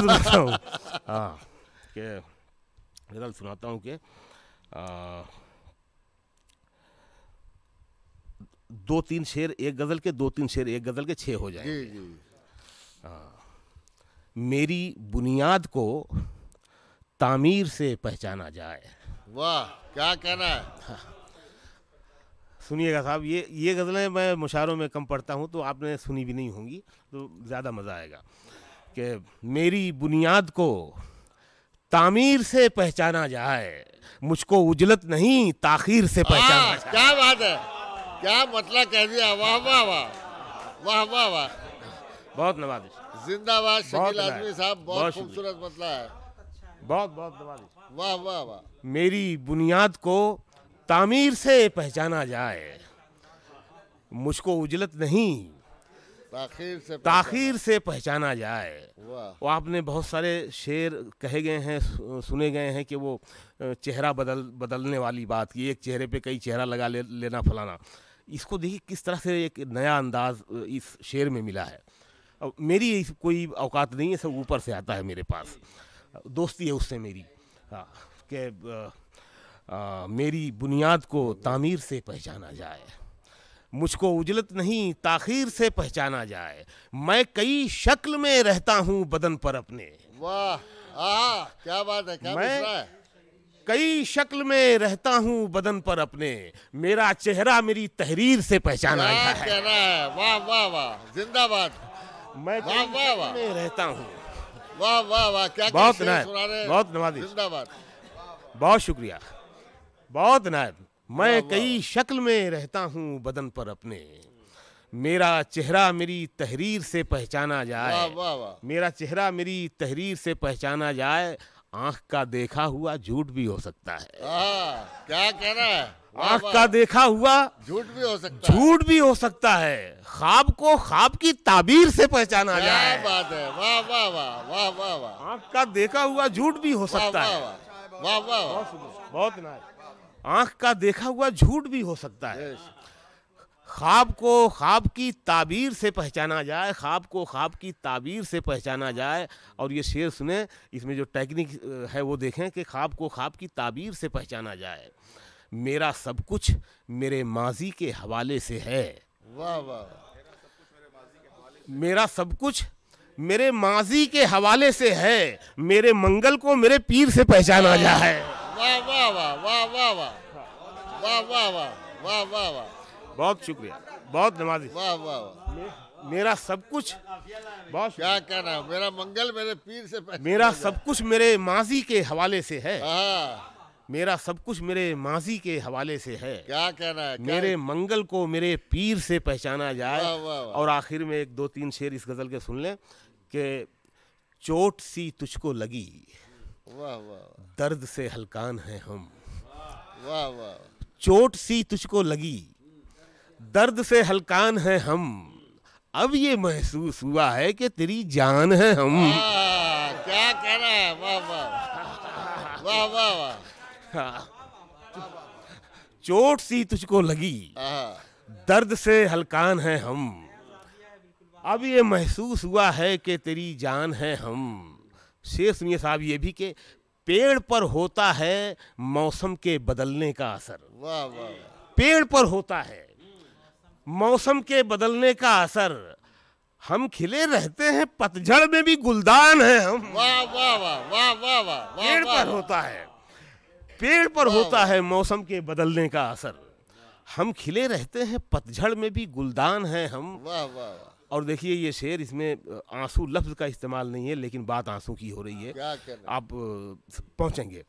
सुनाता हूँ गजल सुनाता हूँ हाँ, कि दो तीन शेर एक गज़ल के दो तीन शेर एक गज़ल के छः हो जाएंगे हाँ मेरी बुनियाद को तामीर से पहचाना जाए वाह क्या कहना है सुनिएगा साहब ये ये गज़लें मैं मुशारों में कम पढ़ता हूँ तो आपने सुनी भी नहीं होंगी तो ज़्यादा मज़ा आएगा कि मेरी बुनियाद को तामीर से पहचाना जाए मुझको उजलत नहीं ताखीर से पहचाना हाँ, जाए क्या बात है क्या मतलब कह दिया वाह वाह वाह वाह वाह वाह बहुत नवाजिश जिंदाबाद शकील आजमी साहब बहुत खूबसूरत मतला है बहुत बहुत धन्यवाद वाह वाह वाह मेरी बुनियाद को तामीर से पहचाना जाए मुझको उजलत नहीं ताखीर से ताखीर से पहचाना जाए वो आपने बहुत सारे शेर कहे गए हैं सुने गए हैं कि वो चेहरा बदल बदलने वाली बात की एक चेहरे पे कई चेहरा लगा ले, लेना फलाना इसको देखिए किस तरह से एक नया अंदाज इस शेर में मिला है मेरी कोई औकात नहीं है सब ऊपर से आता है मेरे पास दोस्ती है उससे मेरी हाँ, के मेरी बुनियाद को तामीर से पहचाना जाए मुझको उजलत नहीं ताखीर से पहचाना जाए मैं कई शक्ल में रहता हूँ बदन पर अपने वाह क्या बात है क्या मैं है? कई शक्ल में रहता हूँ बदन पर अपने मेरा चेहरा मेरी तहरीर से पहचाना जाए वाह वाह वाह जिंदाबाद मैं में तो रहता हूँ वाह वाह वाह क्या बहुत नायब बहुत नवादी बहुत शुक्रिया बहुत नायब मैं कई शक्ल में रहता हूँ बदन पर अपने मेरा चेहरा मेरी तहरीर से पहचाना जाए वाँ वाँ वाँ। मेरा चेहरा मेरी तहरीर से पहचाना जाए आंख का देखा हुआ झूठ भी हो सकता है क्या कह रहा है आंख का देखा हुआ झूठ भी हो सकता है झूठ भी हो सकता है खाब को खाब की ताबीर से पहचाना जाए बात है वाह वाह वाह वाह वाह वाह आंख का देखा हुआ झूठ भी हो सकता है वाह वाह बहुत आंख का देखा हुआ झूठ भी हो सकता है ख्वाब को ख्वाब की ताबीर से पहचाना जाए ख्वाब को ख्वाब की ताबीर से पहचाना जाए और ये शेर सुने इसमें जो टेक्निक है वो देखें कि ख्वाब को ख्वाब की ताबीर से पहचाना जाए मेरा सब कुछ मेरे माजी के हवाले से है वाह वाह मेरा सब कुछ मेरे माजी के हवाले से है मेरे मंगल को मेरे पीर से पहचाना जा है बहुत शुक्रिया बहुत नमाजी वाह वाह वाह मेरा सब कुछ बहुत क्या कहना मेरा मंगल मेरे पीर से मेरा सब कुछ मेरे माजी के हवाले से है मेरा सब कुछ मेरे माजी के हवाले से है क्या कहना है क्या मेरे है? मंगल को मेरे पीर से पहचाना जाए वा, वा, वा। और आखिर में एक दो तीन शेर इस गज़ल के सुन लें कि चोट सी तुझको लगी वाह वा। दर्द से हलकान हैं हम वाह वा। चोट सी तुझको लगी दर्द से हलकान हैं हम अब ये महसूस हुआ है कि तेरी जान है हम क्या कह रहा है वाह वाह वाह वाह वाह हाँ। चोट सी तुझको लगी हाँ। दर्द से हलकान है हम अब ये महसूस हुआ है कि तेरी जान है हम शेर सुनिए साहब ये भी के पेड़ पर होता है मौसम के बदलने का असर वाह वाह पेड़ पर होता है मौसम के बदलने का असर हम खिले रहते हैं पतझड़ में भी गुलदान है हम वाह वाह वाह वाह वाह वाह पेड़ पर होता है पेड़ पर होता है मौसम के बदलने का असर हम खिले रहते हैं पतझड़ में भी गुलदान हैं हम वाह वाह और देखिए ये शेर इसमें आंसू लफ्ज़ का इस्तेमाल नहीं है लेकिन बात आंसू की हो रही है आप पहुंचेंगे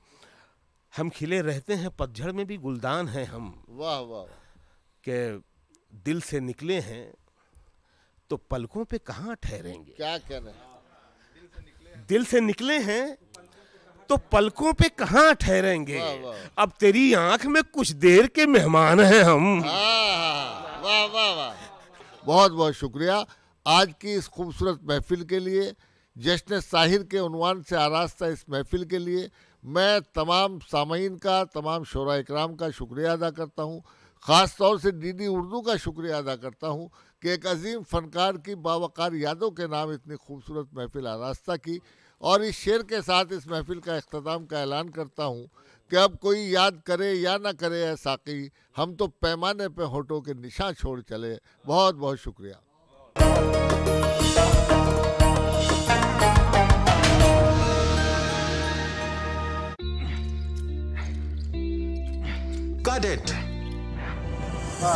हम खिले रहते हैं पतझड़ में भी गुलदान हैं हम वाह वाह के दिल से निकले हैं तो पलकों पे कहाँ ठहरेंगे क्या कह रहे हैं दिल से निकले हैं तो पलकों पे कहाँ ठहरेंगे अब तेरी आंख में कुछ देर के मेहमान हैं हम हाँ, हाँ, हाँ। वाह वाह वाह बहुत बहुत शुक्रिया आज की इस खूबसूरत महफिल के लिए जश्न साहिर के उनवान से आरास्ता इस महफिल के लिए मैं तमाम सामीन का तमाम शोरा इक्राम का शुक्रिया अदा करता हूँ ख़ास तौर से डीडी उर्दू का शुक्रिया अदा करता हूँ कि एक अजीम फ़नकार की बावकार यादों के नाम इतनी खूबसूरत महफिल आरास्ता की और इस शेर के साथ इस महफिल का अख्ताम का ऐलान करता हूँ कि अब कोई याद करे या ना करे है साकी हम तो पैमाने पे होटों के निशान छोड़ चले बहुत बहुत शुक्रिया Got it.